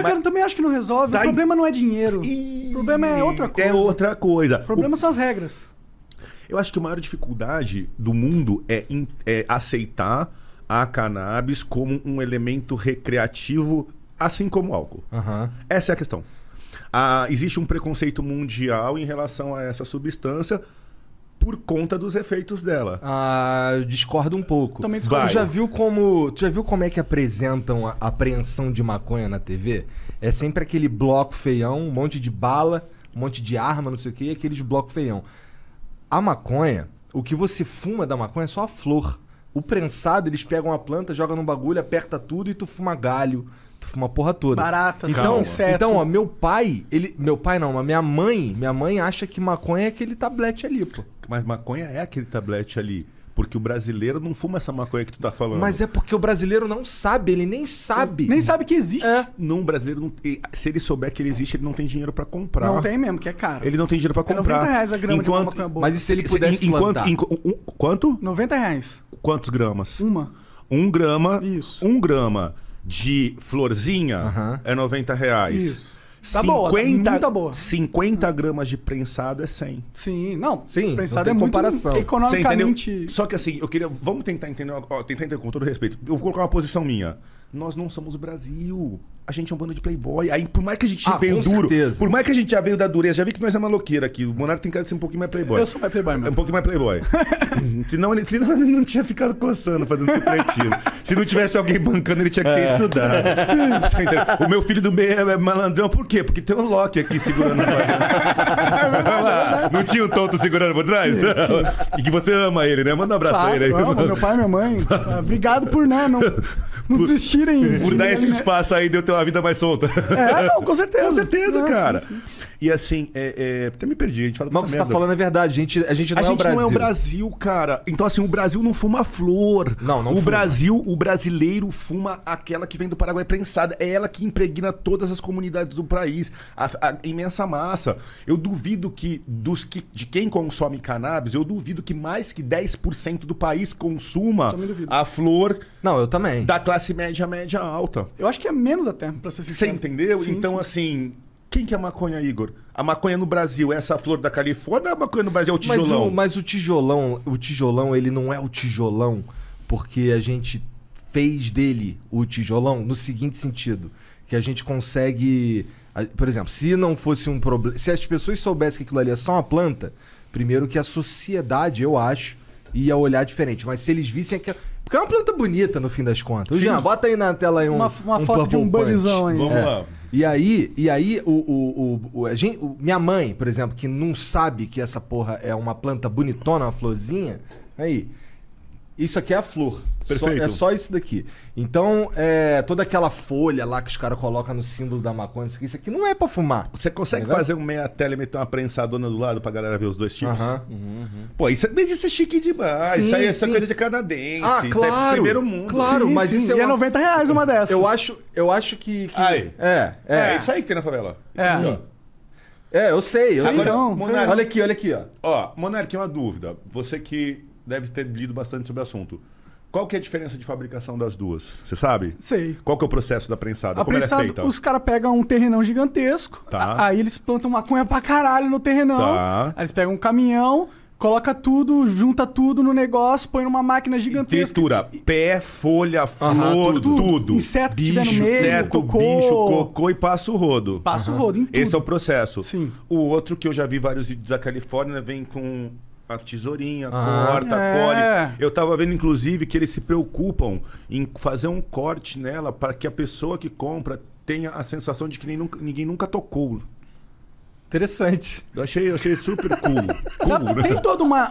Mas... eu também acho que não resolve. o problema não é dinheiro. O problema é outra é coisa. É outra coisa. O problema o... são as regras. Eu acho que a maior dificuldade do mundo é, in... é aceitar a cannabis como um elemento recreativo, assim como o álcool. Uhum. Essa é a questão. Ah, existe um preconceito mundial em relação a essa substância por conta dos efeitos dela. Ah, eu discordo um pouco. Também discordo. Tu já viu como, tu já viu como é que apresentam a apreensão de maconha na TV? É sempre aquele bloco feião, um monte de bala, um monte de arma, não sei o quê, e aqueles bloco feião. A maconha, o que você fuma da maconha é só a flor. O prensado, eles pegam a planta, jogam num bagulho, aperta tudo e tu fuma galho, tu fuma a porra toda. Barata, então, Então, ó, meu pai, ele, meu pai não, mas minha mãe, minha mãe acha que maconha é aquele tablete ali, pô. Mas maconha é aquele tablete ali. Porque o brasileiro não fuma essa maconha que tu tá falando. Mas é porque o brasileiro não sabe, ele nem sabe. Nem sabe que existe. É. Não, brasileiro não, se ele souber que ele existe, ele não tem dinheiro para comprar. Não tem mesmo, que é caro. Ele não tem dinheiro para é comprar. É 90 reais a grama enquanto, de maconha boa. Mas e se ele pudesse se, enquanto, um, quanto? 90 reais. Quantos gramas? Uma. Um grama. Isso. Um grama de florzinha é 90 reais. Isso Tá 50, boa, tá muito boa. 50 gramas de prensado é 100. Sim, não. Sim, prensado não é comparação. muito economicamente... Só que assim, eu queria... Vamos tentar entender, ó, tentar entender com todo respeito. Eu vou colocar uma posição minha. Nós não somos o Brasil a gente é um bando de playboy. Aí, por mais que a gente ah, veio duro, certeza. por mais que a gente já veio da dureza, já vi que nós é maloqueiro aqui. O Monarca tem cara de ser um pouquinho mais playboy. Eu sou mais playboy mano. É um pouquinho mais playboy. senão, ele, senão ele não tinha ficado coçando, fazendo supletivo. Se não tivesse alguém bancando, ele tinha que ter é. estudado. o meu filho do meio é, é malandrão, por quê? Porque tem um Loki aqui segurando. não tinha um tonto segurando por trás? Tinha, tinha. E que você ama ele, né? Manda um abraço claro, ele aí. Amo, meu pai e minha mãe. Obrigado por né, não, não por, desistirem. Por dar esse espaço aí, deu teu então a vida mais solta. É, não, com certeza. com certeza, cara. Sim, sim. E assim, é, é, até me perdi. A gente fala Mas o que você tá falando é verdade. A gente, a gente não a é gente o Brasil. não é o Brasil, cara. Então, assim, o Brasil não fuma flor. Não, não O fuma. Brasil, o brasileiro fuma aquela que vem do Paraguai prensada. É ela que impregna todas as comunidades do país. A, a imensa massa. Eu duvido que, dos que de quem consome cannabis, eu duvido que mais que 10% do país consuma a flor não, eu também. Da classe média, média alta. Eu acho que é menos até, pra ser sincero. Você entendeu? Sim, então, sim. assim, quem que é a maconha, Igor? A maconha no Brasil é essa flor da Califórnia ou a maconha no Brasil é o tijolão? Mas o, mas o tijolão, o tijolão, ele não é o tijolão porque a gente fez dele o tijolão no seguinte sentido, que a gente consegue, por exemplo, se não fosse um problema, se as pessoas soubessem que aquilo ali é só uma planta, primeiro que a sociedade, eu acho, ia olhar diferente, mas se eles vissem aquela porque é uma planta bonita, no fim das contas. Sim. Jean, bota aí na tela aí um, uma, uma um foto de um banizão aí. Vamos é. lá. E aí, e aí o, o, o, a gente, o, minha mãe, por exemplo, que não sabe que essa porra é uma planta bonitona, uma florzinha, aí... Isso aqui é a flor. Perfeito. Só, é só isso daqui. Então, é, toda aquela folha lá que os caras colocam no símbolo da maconha, isso aqui, isso aqui não é pra fumar. Você consegue tá fazer um meia tela e meter uma prensadona do lado pra galera ver os dois tipos? Uhum. Uhum. Pô, isso, é, mas isso é chique demais. Sim, isso aí é essa coisa de canadense. Ah, é claro. É primeiro mundo. Claro, sim, mas sim. isso é, é uma... é 90 reais uma dessas. Eu acho, eu acho que. que... Aí. É, é. é isso aí que tem na favela. é. é, eu sei, eu sei. Então, olha aqui, olha aqui, ó. Ó, Monarque, uma dúvida. Você que deve ter lido bastante sobre o assunto. Qual que é a diferença de fabricação das duas? Você sabe? Sei. Qual que é o processo da prensada? A Como prensada, ela é feita? Os caras pegam um terrenão gigantesco, tá. aí eles plantam maconha pra caralho no terrenão, tá. aí eles pegam um caminhão, coloca tudo, junta tudo no negócio, põe numa máquina gigantesca. Textura, pé, folha, flor, uhum, tudo, tudo. Inseto bicho, que tiver no meio, inseto, cocô. bicho, cocô e passa o rodo. Passa uhum. o rodo, em tudo. Esse é o processo. Sim. O outro que eu já vi vários vídeos da Califórnia vem com a tesourinha, ah, corta, é. colhe. Eu tava vendo, inclusive, que eles se preocupam em fazer um corte nela para que a pessoa que compra tenha a sensação de que nem, ninguém nunca tocou. Interessante. Eu achei, eu achei super cool. cool. Né? Tem toda uma.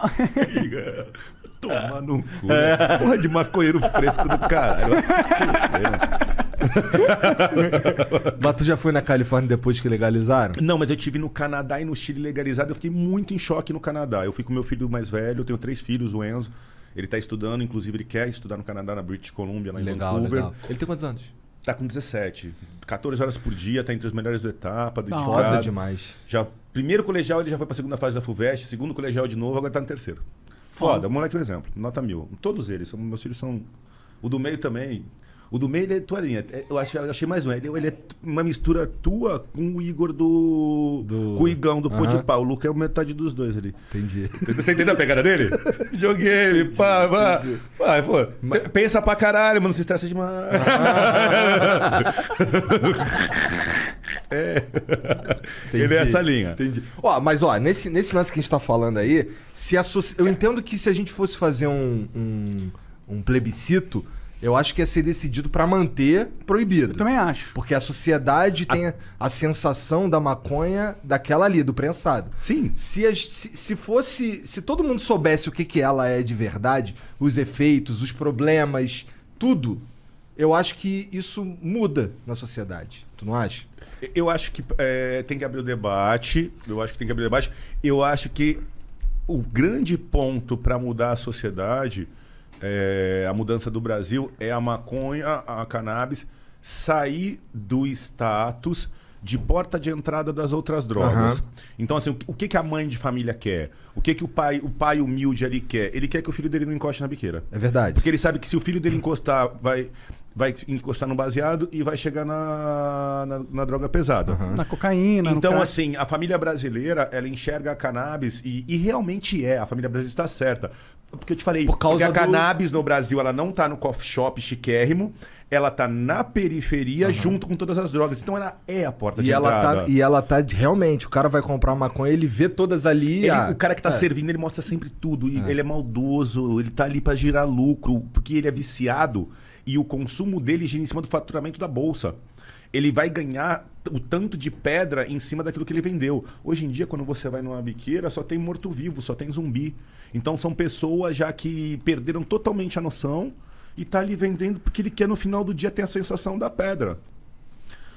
Toma no cu. É. Porra de maconheiro fresco do caralho. Né? mas tu já foi na Califórnia depois que legalizaram? Não, mas eu tive no Canadá e no Chile legalizado. Eu fiquei muito em choque no Canadá. Eu fui com meu filho mais velho, eu tenho três filhos, o Enzo. Ele está estudando, inclusive ele quer estudar no Canadá, na British Columbia, lá em legal, Vancouver. Legal. Ele tem quantos anos? Tá com 17. 14 horas por dia, tá entre os melhores da etapa, do tá. Foda demais. Já, primeiro colegial ele já foi pra segunda fase da FUVEST, segundo colegial de novo, agora tá no terceiro. Foda, Foda. moleque, por é exemplo, nota mil. Todos eles, meus filhos são. O do meio também. O do meio ele é tua linha. É, eu achei, eu achei mais um. Ele, é, ele é uma mistura tua com o Igor do. do... Com o Igão do uhum. Podipá. O Luca é metade dos dois ali. Entendi. Você entendeu a pegada dele? Joguei ele, pá, pá. Vai, pô. Mas... Pensa pra caralho, mano. Não se estressa demais. É. Entendi. Ele é essa linha. Entendi. Ó, mas ó, nesse, nesse lance que a gente tá falando aí, se eu entendo que se a gente fosse fazer um, um, um plebiscito, eu acho que ia ser decidido para manter proibido. Eu também acho. Porque a sociedade a... tem a sensação da maconha daquela ali, do prensado. Sim. Se, a, se, se, fosse. Se todo mundo soubesse o que, que ela é de verdade, os efeitos, os problemas, tudo, eu acho que isso muda na sociedade. Tu não acha? Eu acho que é, tem que abrir o debate. Eu acho que tem que abrir o debate. Eu acho que o grande ponto para mudar a sociedade é, a mudança do Brasil é a maconha, a cannabis, sair do status de porta de entrada das outras drogas. Uhum. Então, assim, o que, que a mãe de família quer? O que, que o pai o pai humilde ali quer? Ele quer que o filho dele não encoste na biqueira. É verdade. Porque ele sabe que se o filho dele encostar, vai, vai encostar no baseado e vai chegar na, na, na droga pesada. Uhum. Na cocaína. Então, assim, a família brasileira, ela enxerga a cannabis e, e realmente é, a família brasileira está certa. Porque eu te falei, Por causa a do... cannabis no Brasil ela não tá no coffee shop chiquérrimo, ela tá na periferia uhum. junto com todas as drogas. Então ela é a porta e de ela tá- entrada. Tá, e ela tá realmente, o cara vai comprar maconha, ele vê todas ali. Ele, a... Ah, o cara que tá é. servindo, ele mostra sempre tudo. É. Ele é maldoso, ele tá ali para girar lucro, porque ele é viciado e o consumo dele gira em cima do faturamento da bolsa ele vai ganhar o tanto de pedra em cima daquilo que ele vendeu. Hoje em dia, quando você vai numa biqueira, só tem morto-vivo, só tem zumbi. Então são pessoas já que perderam totalmente a noção e tá ali vendendo porque ele quer no final do dia ter a sensação da pedra.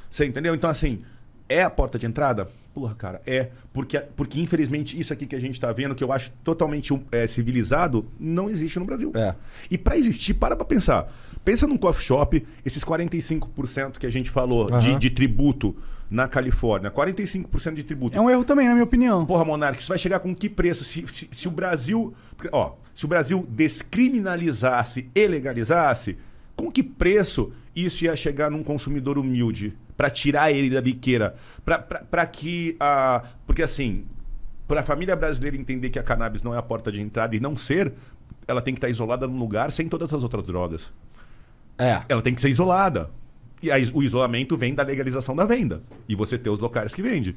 Você entendeu? Então assim, é a porta de entrada? Porra, cara, é. Porque, porque infelizmente, isso aqui que a gente está vendo, que eu acho totalmente é, civilizado, não existe no Brasil. É. E para existir, para pra pensar. Pensa num coffee shop, esses 45% que a gente falou uhum. de, de, tributo na Califórnia. 45% de tributo. É um erro também, na minha opinião. Porra, Monark, isso vai chegar com que preço? Se, se, se o Brasil. Ó, se o Brasil descriminalizasse e legalizasse, com que preço isso ia chegar num consumidor humilde? Para tirar ele da biqueira? Para que. a porque assim, para a família brasileira entender que a cannabis não é a porta de entrada e não ser, ela tem que estar tá isolada num lugar sem todas as outras drogas. É. Ela tem que ser isolada. E aí, o isolamento vem da legalização da venda. E você ter os locais que vende.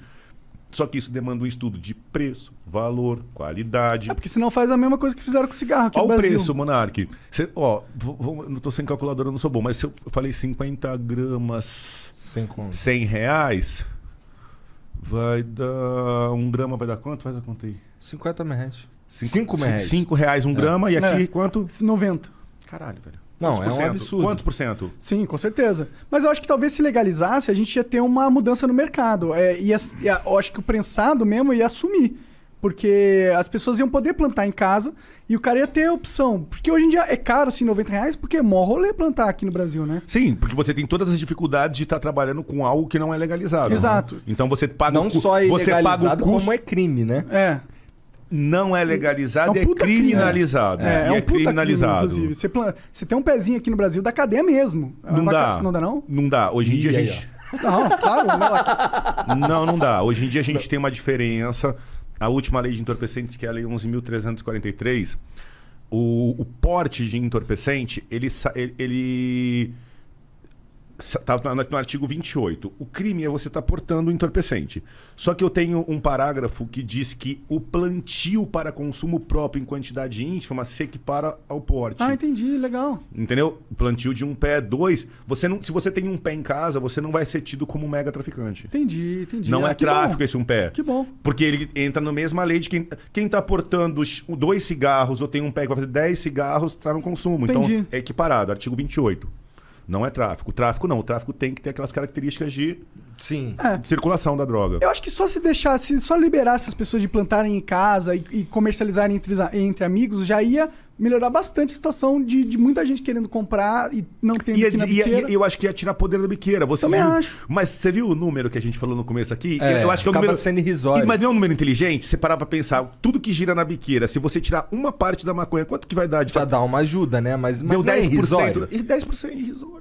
Só que isso demanda um estudo de preço, valor, qualidade. É porque senão faz a mesma coisa que fizeram com o cigarro aqui Olha no Brasil. o preço, Monark. Cê, ó, vou, vou, não tô sem calculadora, não sou bom, mas se eu falei 50 gramas... 100, reais, vai dar... Um grama vai dar quanto? Vai dar quanto aí. 50 reais. 5 reais. 5 reais um é. grama e aqui é. quanto? 90. Caralho, velho. Não, é um absurdo. Quantos por cento? Sim, com certeza. Mas eu acho que talvez se legalizasse, a gente ia ter uma mudança no mercado. É, ia, ia, eu acho que o prensado mesmo ia assumir. Porque as pessoas iam poder plantar em casa e o cara ia ter opção. Porque hoje em dia é caro, assim, 90 reais, porque é mó rolê plantar aqui no Brasil, né? Sim, porque você tem todas as dificuldades de estar tá trabalhando com algo que não é legalizado. Né? Exato. Né? Então você paga... Não o, só é você paga o custo... como é crime, né? É não é legalizado é, um é criminalizado. Crime, né? é, é, é, um criminalizado. Crime, você, você, tem um pezinho aqui no Brasil da cadeia mesmo. Não dá. Ca... Não dá, não? Não dá. Hoje em dia a gente. Não, claro. Não, né? não, não dá. Hoje em dia a gente tem uma diferença. A última lei de entorpecentes, que é a lei 11.343, o, o porte de entorpecente, ele, ele Está no artigo 28. O crime é você estar tá portando entorpecente. Só que eu tenho um parágrafo que diz que o plantio para consumo próprio em quantidade ínfima se equipara ao porte. Ah, entendi, legal. Entendeu? Plantio de um pé, dois. Você não, se você tem um pé em casa, você não vai ser tido como um mega traficante. Entendi, entendi. Não ah, é tráfico bom. esse um pé. Que bom. Porque ele entra na mesma lei de quem, quem está portando dois cigarros ou tem um pé que vai fazer dez cigarros, está no consumo. Então, entendi. Então é equiparado, artigo 28. Não é tráfico. O tráfico não. O tráfico tem que ter aquelas características de, Sim. É. de circulação da droga. Eu acho que só se deixasse, só liberasse as pessoas de plantarem em casa e, e comercializarem entre, entre amigos, já ia melhorar bastante a situação de, de muita gente querendo comprar e não tendo e, aqui é na E, é, e, eu acho que ia tirar poder da biqueira. Você Também viu? acho. Mas você viu o número que a gente falou no começo aqui? É, eu acho que é um número... sendo irrisório. Mas não é um número inteligente? Você parar pra pensar, tudo que gira na biqueira, se você tirar uma parte da maconha, quanto que vai dar? De Já dá uma ajuda, né? Mas, mas Deu não 10%. É, é irrisório. E 10% é irrisório.